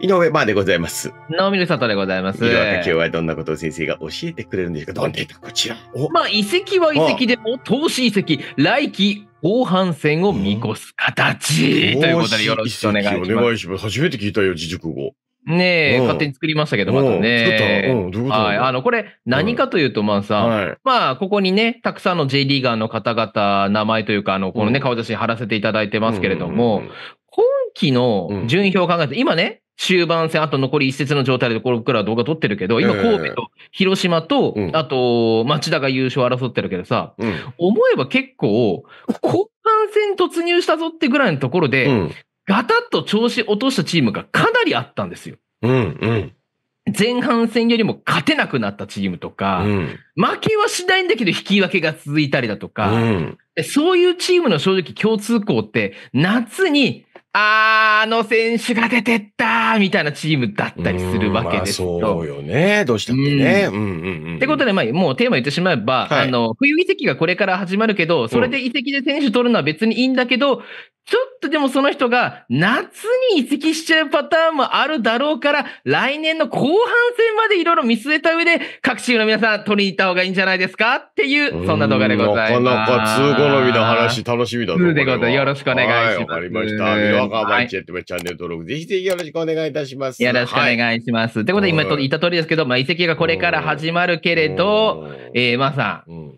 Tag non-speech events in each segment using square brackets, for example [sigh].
井上バーでございます。直見里でございます。色赤教はどんなことを先生が教えてくれるんでしょうか。どんでこちら。まあ、遺跡は遺跡でも、投資遺跡、来期後半戦を見越す形、ということでよろしくお願いします。お願いします。初めて聞いたよ、自熟語。ねえ、勝手に作りましたけど、またね。うん、作ったとはい。あの、これ、何かというと、まあさ、まあ、ここにね、たくさんの J リーガーの方々、名前というか、あの、このね、顔写真貼らせていただいてますけれども、期の順位表を考えて、今ね、終盤戦、あと残り一節の状態で、これ僕ら動画撮ってるけど、今、神戸と広島と、あと、町田が優勝争ってるけどさ、思えば結構、後半戦突入したぞってぐらいのところで、ガタッと調子落としたチームがかなりあったんですよ。前半戦よりも勝てなくなったチームとか、負けはしないんだけど引き分けが続いたりだとか、そういうチームの正直共通項って、夏にあー、あの選手が出てったみたいなチームだったりするわけですよ。まあ、そうよね。どうしたってね。うんうんうんうん、ってことで、まあ、もうテーマ言ってしまえば、はい、あの、冬移籍がこれから始まるけど、それで移籍で選手取るのは別にいいんだけど、ちょっとでもその人が夏に移籍しちゃうパターンもあるだろうから、来年の後半戦までいろいろ見据えた上で、各チームの皆さん取りに行った方がいいんじゃないですかっていう、そんな動画でございます。なかなか通好みの話、楽しみだと思います。でござよろしくお願いします。わ、かりました。ミロカマンチェットチャンネル登録、ぜひぜひよろしくお願いいたします。よろしくお願いします。と、はい、うことで、今言った通りですけど、まあ、移籍がこれから始まるけれど、えー、まあさん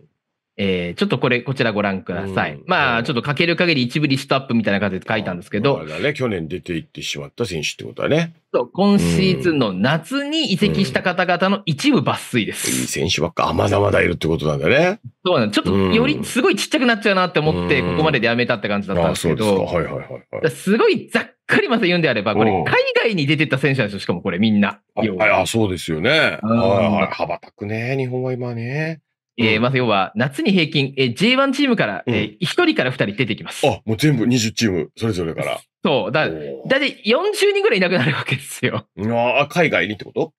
えー、ちょっとこれ、こちらご覧ください。うん、まあ、ちょっと書ける限り一部リストアップみたいな感じで書いたんですけど。あれだね、去年出ていってしまった選手ってことだね。そう、今シーズンの夏に移籍した方々の一部抜粋です。うん、いい選手ばっか、まだまだいるってことなんだね。そうなんちょっと、よりすごいちっちゃくなっちゃうなって思って、ここまででやめたって感じだったんですけど。うん、あそうですか、はいはいはい、はい。すごいざっくりまた言うんであれば、これ、海外に出てった選手なんですよ、しかもこれみんな。ああ、そうですよね。はいはい。羽ばたくね、日本は今ね。えー、まず要は、夏に平均、えー、J1 チームから、うん、えー、1人から2人出てきます。あ、もう全部20チーム、それぞれから。そう。だ、だって40人ぐらいいなくなるわけですよ。ああ、海外にってこと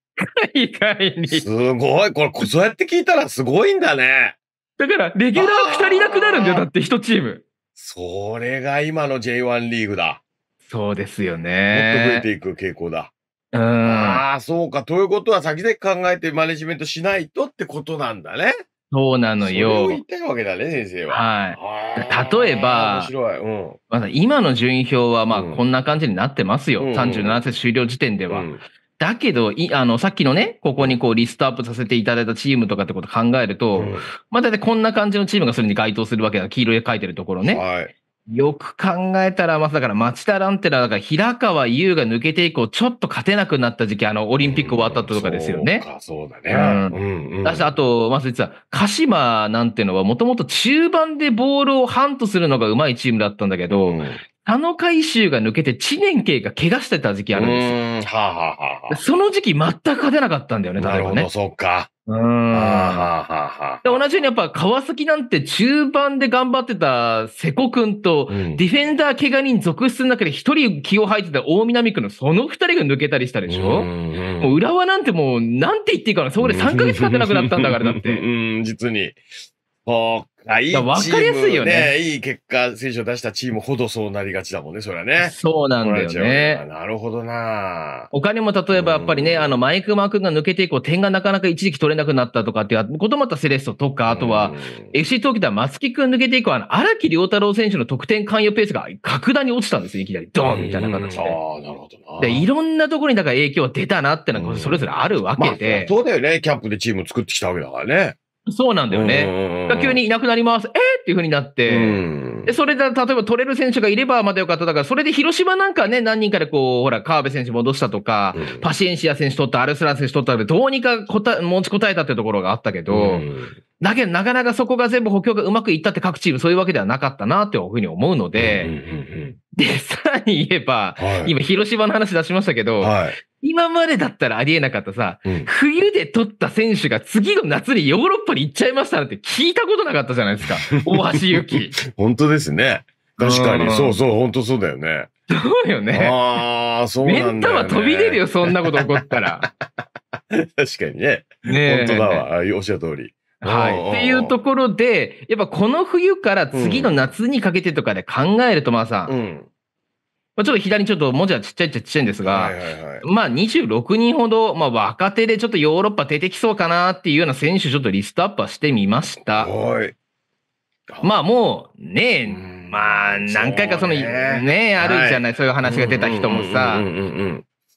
海外に。すごい。これ、そうやって聞いたらすごいんだね。だから、レギュラー2人いなくなるんだよ。だって1チーム。それが今の J1 リーグだ。そうですよね。もっと増えていく傾向だ。うん。ああ、そうか。ということは、先々考えてマネジメントしないとってことなんだね。そうなのよ。それをたいわけだね、先生は。はい。例えば、面白い、うん、まだ今の順位表はまあこんな感じになってますよ。うん、37節終了時点では。うん、だけど、いあの、さっきのね、ここにこうリストアップさせていただいたチームとかってこと考えると、うん、まあたいこんな感じのチームがそれに該当するわけだ。黄色で書いてるところね。はい。よく考えたら、まあ、だから町田ランテラ、だから平川優が抜けて以降、ちょっと勝てなくなった時期、あの、オリンピック終わったとかですよね。うん、そうだね。うん。うん、だし、あと、まず、あ、実は、鹿島なんてのは、もともと中盤でボールをハントするのがうまいチームだったんだけど、うんあの回収が抜けて知念慶が怪我してた時期あるんですよ。はあはあはあ、その時期全く勝てなかったんだよね、なるほど、ね、そっか。うん。で、同じようにやっぱ川崎なんて中盤で頑張ってた瀬古んと、ディフェンダー怪我人続出の中で一人気を吐いてた大南区のその二人が抜けたりしたでしょ、うん、もう浦和なんてもう、なんて言っていいかな。そこで3ヶ月経ってなくなったんだから、だって。うん、実に。そうか、いいチーム、ね、わかりやすいよね。いい結果、選手を出したチームほどそうなりがちだもんね、それはね。そうなんだよね。なるほどな。他にも例えばやっぱりね、うん、あの、マイク・マー君が抜けて以降、点がなかなか一時期取れなくなったとかっていうこともあったセレッソとか、あとは、FC 東京では松木君抜けて以降、あの、荒木良太郎選手の得点関与ペースが格段に落ちたんですよ、いきなり。ドンみたいな形で。ああ、なるほどな。で、いろんなところにだから影響出たなってのがそれぞれあるわけで。まあ、そうだよね、キャンプでチーム作ってきたわけだからね。そうなんだよね。急にいなくなります。えー、っていうふうになって、でそれで例えば取れる選手がいればまだよかった。だからそれで広島なんかね、何人かでこう、ほら、川辺選手戻したとか、うん、パシエンシア選手取った、アルスラン選手取ったで、どうにかこた持ちこたえたっていうところがあったけど、だけどなかなかそこが全部補強がうまくいったって各チームそういうわけではなかったなというふうに思うので、で、さらに言えば、はい、今広島の話出しましたけど、はい、今までだったらありえなかったさ、うん、冬で取った選手が次の夏にヨーロッパに行っちゃいましたなんて聞いたことなかったじゃないですか。[laughs] 大橋ゆき。本当ですね。確かに。そうそう、本当そうだよね。そうよね。ああ、そうなんだね。メンタは飛び出るよ、そんなこと起こったら。確かにね。ね本当だわ。おっしゃる通り。はい。っていうところで、やっぱこの冬から次の夏にかけてとかで考えると、まあさ、うんまあ、ちょっと左にちょっと文字はちっちゃいっちゃちっちゃいんですが、はいはいはい、まあ26人ほど、まあ若手でちょっとヨーロッパ出てきそうかなっていうような選手ちょっとリストアップはしてみました。まあもうねまあ何回かそのねねあるじゃない、はい、そういう話が出た人もさ、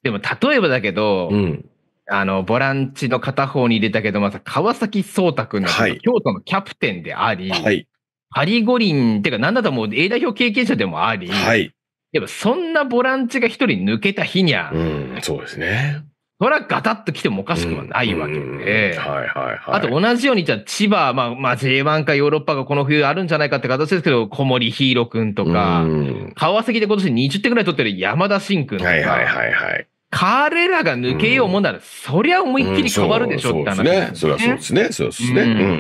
でも例えばだけど、うん、あのボランチの片方に入れたけど、まず川崎颯太君が、京都のキャプテンであり、はい、パリ五輪っていうか何だともう A 代表経験者でもあり、はいやっぱそんなボランチが一人抜けた日にゃ、うん、そうですね。それはガタッと来てもおかしくはないわけで。はいはいはい。あと同じように、じゃあ千葉、まあ、まあ J1 かヨーロッパがこの冬あるんじゃないかって形ですけど、小森ヒーローくんとか、川崎で今年20点ぐらい取ってる山田慎くんとか。はいはいはいはい。彼らが抜けようもんなら、そりゃ思いっきり変わるでしょって話、ねうんうん、そうですね。そりゃそうですね。そうですね。うんうんうんう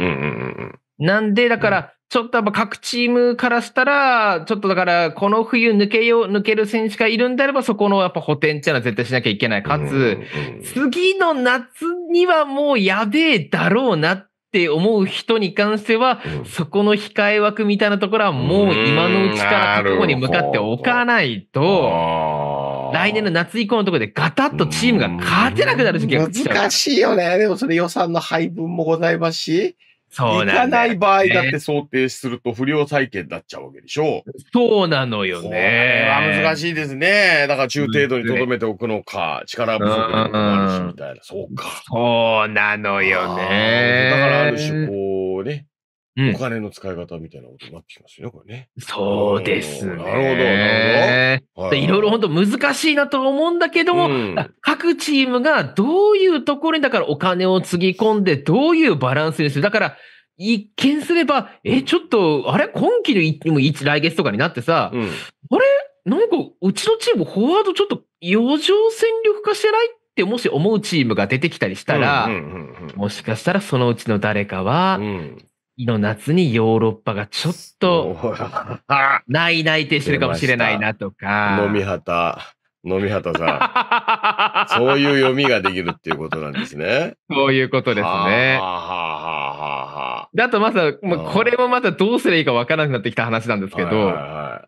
ん。なんで、だから、ちょっとやっぱ各チームからしたら、ちょっとだから、この冬抜けよう、抜ける選手がいるんであれば、そこのやっぱ補填っていうのは絶対しなきゃいけない。かつ、次の夏にはもうやべえだろうなって思う人に関しては、そこの控え枠みたいなところはもう今のうちから覚悟に向かっておかないと、来年の夏以降のところでガタッとチームが勝てなくなる時期が難しいよね。でもそれ予算の配分もございますし、そうなん行かない場合だって想定すると不良債権になっちゃうわけでしょう。そうなのよね。は難しいですね。だから中程度に留めておくのか、力不足もあるしみたいな。そうか。そうなのよね。だからある種こうね、お金の使い方みたいなことになってきますよね、これね。そうですね。なるほど、なるほど。いろいろ本当難しいなと思うんだけども、各チームがどういうところにだからお金をつぎ込んで、どういうバランスにする。だから、一見すれば、え、ちょっと、あれ今期のも来月とかになってさ、あれなんか、うちのチーム、フォワードちょっと余剰戦力化してないってもし思うチームが出てきたりしたら、もしかしたらそのうちの誰かは、の夏にヨーロッパがちょっと、[laughs] ないないてしてるかもしれないなとか。飲み旗、飲み旗さん。[laughs] そういう読みができるっていうことなんですね。そういうことですね。はあ、だとまず、これもまたどうすればいいかわからなくなってきた話なんですけど、はい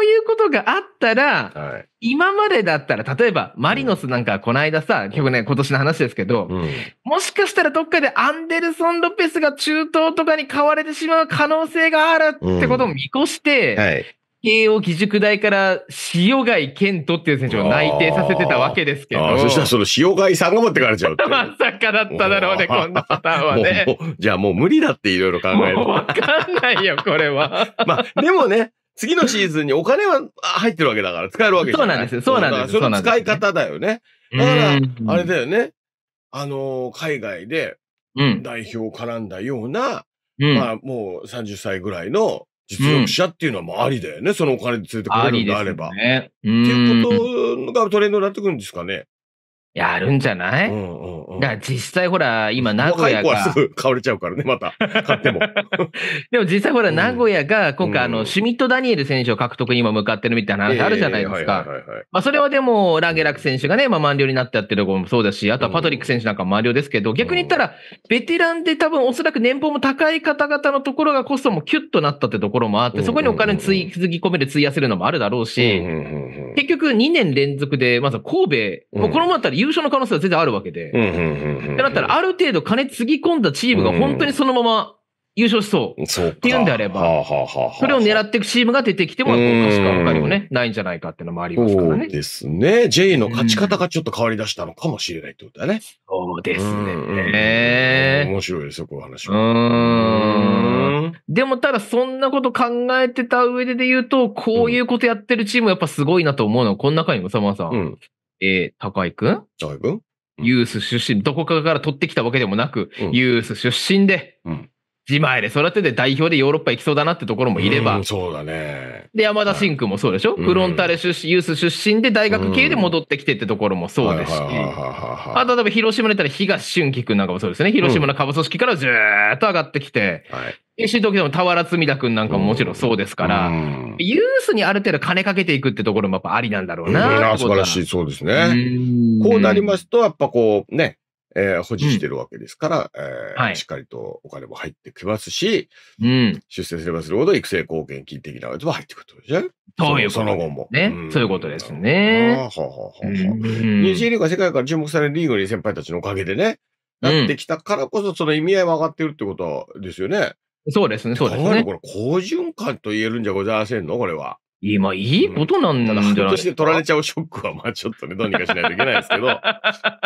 そういうことがあったら、はい、今までだったら、例えばマリノスなんかこの間さ、結構ね、今年の話ですけど、うん、もしかしたらどっかでアンデルソン・ロペスが中東とかに買われてしまう可能性があるってことを見越して、うんはい慶応義塾大から塩貝健人っていう選手を内定させてたわけですけど。そしたらその塩貝さんが持ってかれちゃうまさかだっただろうね、こんなパターンはね。じゃあもう無理だっていろいろ考える。わかんないよ、これは。[laughs] まあ、でもね、次のシーズンにお金は入ってるわけだから、使えるわけじゃないそうなんですよ。そうなんですよ。その使い方だよね。だから、あれだよね。あのー、海外で代表を絡んだような、うん、まあ、もう30歳ぐらいの実力者っていうのはもうありだよね。うん、そのお金で連れてくれるんであれば。ね。っていうことがトレンドになってくるんですかね。やるんじゃない、うんうんうん、だから実際ほら、今名古屋が。若い子はすぐ買われちゃうからね、また。[laughs] 買っても。でも実際ほら、名古屋が今回あの、シュミット・ダニエル選手を獲得に今向かってるみたいな話あるじゃないですか。まあそれはでも、ランゲラク選手がね、まあ満了になってやってるところもそうだし、あとはパトリック選手なんかも満了ですけど、逆に言ったら、ベテランで多分おそらく年俸も高い方々のところがコストもキュッとなったってところもあって、そこにお金つぎ込める、費やせるのもあるだろうし、結局2年連続で、まず神戸、このままだったら優勝の可能性は全然あるわけで。ってなったら、ある程度金つぎ込んだチームが本当にそのまま優勝しそうっていうんであれば、それを狙っていくチームが出てきても、確かしくは他にもね、ないんじゃないかっていうのもありますからね。そうですね。J の勝ち方がちょっと変わり出したのかもしれないってことだね。そうですね。面白いですよ、この話は。でもただ、そんなこと考えてた上でで言うと、こういうことやってるチームやっぱすごいなと思うのは、この中にもさまさん、えー、高井くん高井くんユース出身、どこかから取ってきたわけでもなく、うん、ユース出身で、うん、自前で育てて代表でヨーロッパ行きそうだなってところもいれば、うそうだね。で、山田真君もそうでしょ、はい、フロンターレ出身、ユース出身で大学系で戻ってきてってところもそうですし、あと例えば広島にいたら東俊樹君なんかもそうですね、広島の下部組織からずーっと上がってきて、はい、しい時でも、田原積田君なんかももちろんそうですから、うん、ユースにある程度金かけていくってところもやっぱありなんだろうな、うん、素晴らしい、そうですね。うこうなりますと、やっぱこうね、えー、保持してるわけですから、うん、えーはい、しっかりとお金も入ってきますし、うん、出世すればするほど育成貢献金的なやつも入ってくるじゃそういうこと、その後も。ね、うん、そういうことですね。はあはあはニュージーリーグは世界から注目されるリーグに先輩たちのおかげでね、なってきたからこそ、その意味合いも上がってるってことですよね。そうですね、そうですね。これ、好循環と言えるんじゃございませんのこれは。今、いいことなんだな、うん、ただ、半年取られちゃうショックは、まあちょっとね、どうにかしないといけないですけど、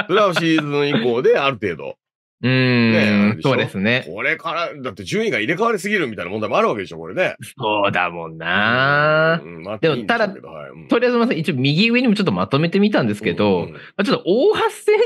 それはシーズン以降である程度、うん、そうですね。これから、だって順位が入れ替わりすぎるみたいな問題もあるわけでしょ、これね。そうだもんな、うん、うんまあ、でも、ただ、はいとりあえずまず一応右上にもちょっとまとめてみたんですけど、うんうん、ちょっと大橋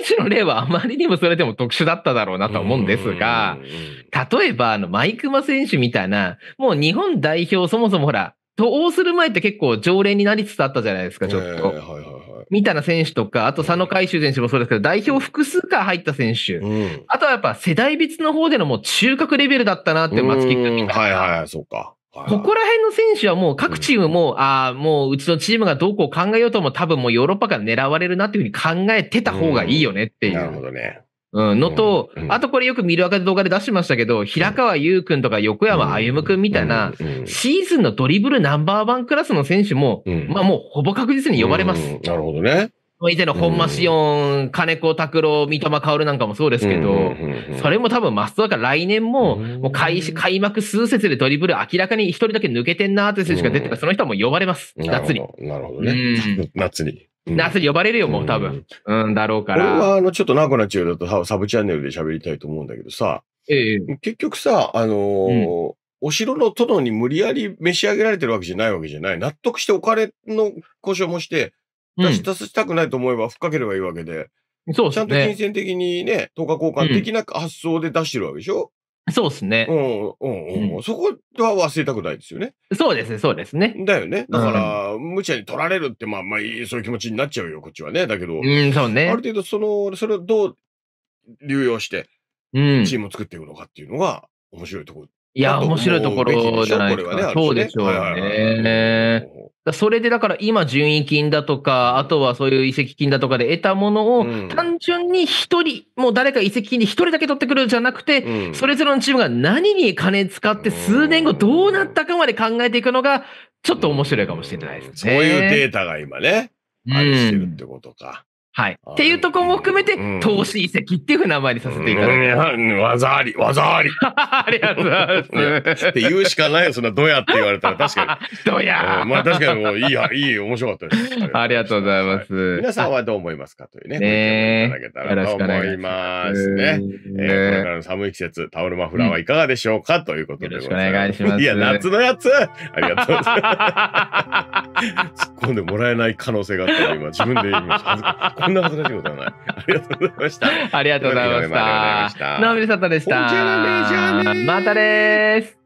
選手の例はあまりにもそれでも特殊だっただろうなと思うんですが、うんうんうん、例えば、あの、マイクマ選手みたいな、もう日本代表、そもそもほら、渡欧する前って結構常連になりつつあったじゃないですか、ちょっと。えー、はいはいはい。みたいな選手とか、あと佐野海舟選手もそうですけど、代表複数回入った選手、うん、あとはやっぱ世代別の方でのもう中核レベルだったなって松木君はいはい、そうか。ここら辺の選手はもう各チームも、うん、ああ、もううちのチームがどうこう考えようとも多分もうヨーロッパから狙われるなっていうふうに考えてた方がいいよねっていう。うん、なるほどね。うん、のと、うんうん、あとこれよく見る赤で動画で出しましたけど、平川優君とか横山歩夢君みたいな、シーズンのドリブルナンバーワンクラスの選手も、まあもうほぼ確実に呼ばれます。なるほどね。以前の本間紫音、金子拓郎、三笘薫なんかもそうですけど、それも多分マストだから来年も、もう開始、開幕数節でドリブル明らかに一人だけ抜けてんなーって選手が出てたら、その人はもう呼ばれます。夏に。なるほどね。夏に。夏に呼ばれるよ、もう多分。うん、だろうから。れは、あの、ちょっと長くなっちゃうよだと、サブチャンネルで喋りたいと思うんだけどさ、ええ、結局さ、あのお城の殿に無理やり召し上げられてるわけじゃないわけじゃない。納得してお金の交渉もして、出し出したくないと思えば、ふっかければいいわけで。そうですね。ちゃんと金銭的にね、等価交換的な発想で出してるわけでしょ、うん、そうですね。うん、うん、うん。そこは忘れたくないですよね。そうですね、そうですね。だよね。だから、うん、無茶に取られるって、まあまあ、そういう気持ちになっちゃうよ、こっちはね。だけど、うん、そうね。ある程度、その、それをどう流用して、チームを作っていくのかっていうのが、面白いところいや、面白いところじゃないですか。ね、そうでしょうね。はいはいはいそれでだから今順位金だとか、あとはそういう移籍金だとかで得たものを、単純に一人、うん、もう誰か移籍金で一人だけ取ってくるんじゃなくて、うん、それぞれのチームが何に金使って数年後どうなったかまで考えていくのが、ちょっと面白いかもしれないですね。そういうデータが今ね、あれしてるってことか。はい。っていうところも含めて、うん、投資遺跡っていうふう名前にさせていただきます、うん。技あり、技あり。[laughs] ありがとうございます。って言うしかないよ、そんなドやって言われたら確かに。ど [laughs] ヤ、うん、まあ確かにもういいや、いい、面白かったです。[laughs] ありがとうございます。皆さんはどう思いますかというね。ねいただけたらと思いますね。えー、これからの寒い季節、タオルマフラーはいかがでしょうか、ということでございます。お願いします。いや、夏のやつありがとうございます。突っ込んでもらえない可能性があったら今自分で言いました。んな恥ずかしいことはない。ありがとうございました。ありがとうございました。ナオミルサタでした。またです。